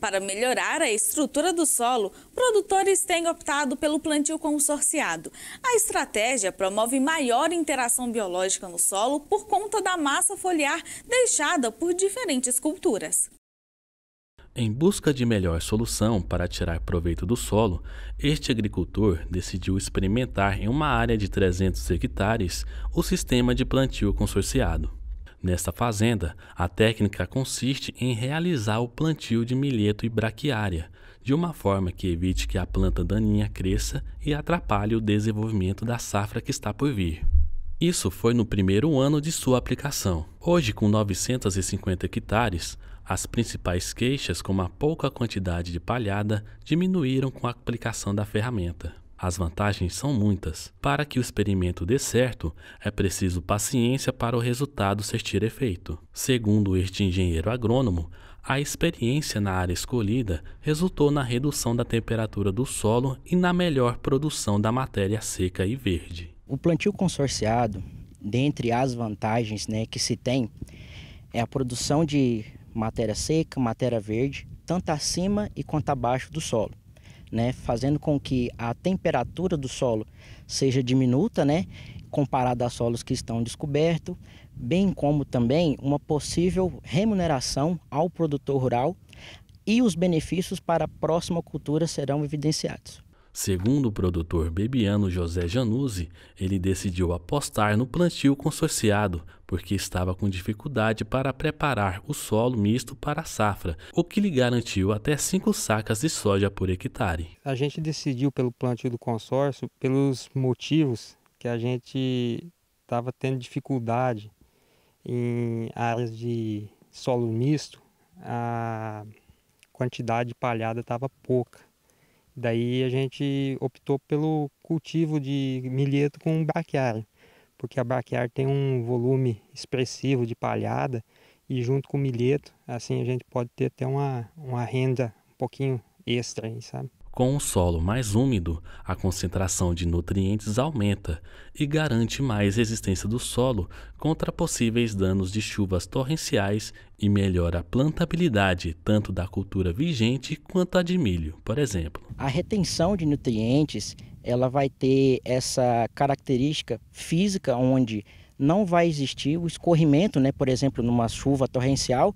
Para melhorar a estrutura do solo, produtores têm optado pelo plantio consorciado. A estratégia promove maior interação biológica no solo por conta da massa foliar deixada por diferentes culturas. Em busca de melhor solução para tirar proveito do solo, este agricultor decidiu experimentar em uma área de 300 hectares o sistema de plantio consorciado. Nesta fazenda, a técnica consiste em realizar o plantio de milheto e braquiária, de uma forma que evite que a planta daninha cresça e atrapalhe o desenvolvimento da safra que está por vir. Isso foi no primeiro ano de sua aplicação. Hoje, com 950 hectares, as principais queixas, como a pouca quantidade de palhada, diminuíram com a aplicação da ferramenta. As vantagens são muitas. Para que o experimento dê certo, é preciso paciência para o resultado surtir efeito. Segundo este engenheiro agrônomo, a experiência na área escolhida resultou na redução da temperatura do solo e na melhor produção da matéria seca e verde. O plantio consorciado, dentre as vantagens né, que se tem, é a produção de matéria seca, matéria verde, tanto acima e quanto abaixo do solo né, fazendo com que a temperatura do solo seja diminuta, né, comparada a solos que estão descobertos, bem como também uma possível remuneração ao produtor rural e os benefícios para a próxima cultura serão evidenciados. Segundo o produtor bebiano José Januzzi, ele decidiu apostar no plantio consorciado porque estava com dificuldade para preparar o solo misto para a safra, o que lhe garantiu até cinco sacas de soja por hectare. A gente decidiu pelo plantio do consórcio pelos motivos que a gente estava tendo dificuldade em áreas de solo misto, a quantidade de palhada estava pouca Daí a gente optou pelo cultivo de milheto com braquiária, porque a braquiária tem um volume expressivo de palhada e junto com o milheto, assim a gente pode ter até uma, uma renda um pouquinho extra, aí, sabe? Com um solo mais úmido, a concentração de nutrientes aumenta e garante mais resistência do solo contra possíveis danos de chuvas torrenciais e melhora a plantabilidade tanto da cultura vigente quanto a de milho, por exemplo. A retenção de nutrientes, ela vai ter essa característica física onde não vai existir o escorrimento, né, por exemplo, numa chuva torrencial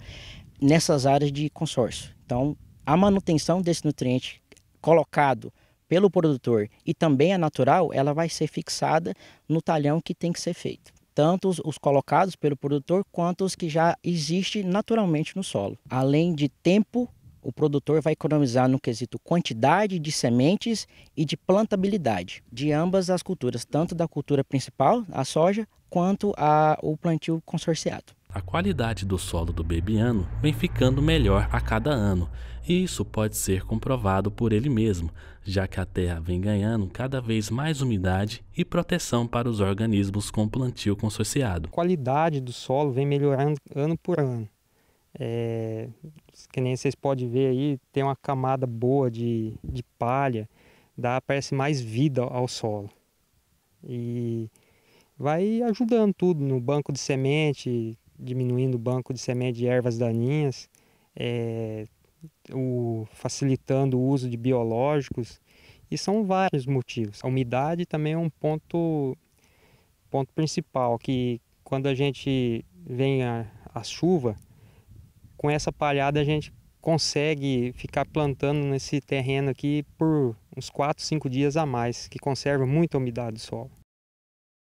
nessas áreas de consórcio. Então, a manutenção desse nutriente colocado pelo produtor e também é natural, ela vai ser fixada no talhão que tem que ser feito. Tanto os, os colocados pelo produtor quanto os que já existem naturalmente no solo. Além de tempo, o produtor vai economizar no quesito quantidade de sementes e de plantabilidade de ambas as culturas, tanto da cultura principal, a soja, quanto a, o plantio consorciado. A qualidade do solo do bebiano vem ficando melhor a cada ano, e isso pode ser comprovado por ele mesmo, já que a terra vem ganhando cada vez mais umidade e proteção para os organismos com plantio consorciado. A qualidade do solo vem melhorando ano por ano. É, que nem vocês podem ver aí, tem uma camada boa de, de palha, dá, parece mais vida ao solo. E vai ajudando tudo no banco de semente, diminuindo o banco de semente de ervas daninhas, é, o, facilitando o uso de biológicos, e são vários motivos. A umidade também é um ponto, ponto principal, que quando a gente vem a, a chuva, com essa palhada a gente consegue ficar plantando nesse terreno aqui por uns 4, 5 dias a mais, que conserva muita umidade do solo.